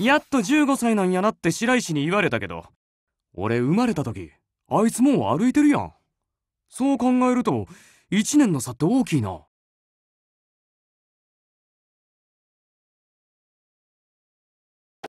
やっと15歳なんやなって白石に言われたけど俺生まれた時あいつもう歩いてるやんそう考えると1年の差って大きいな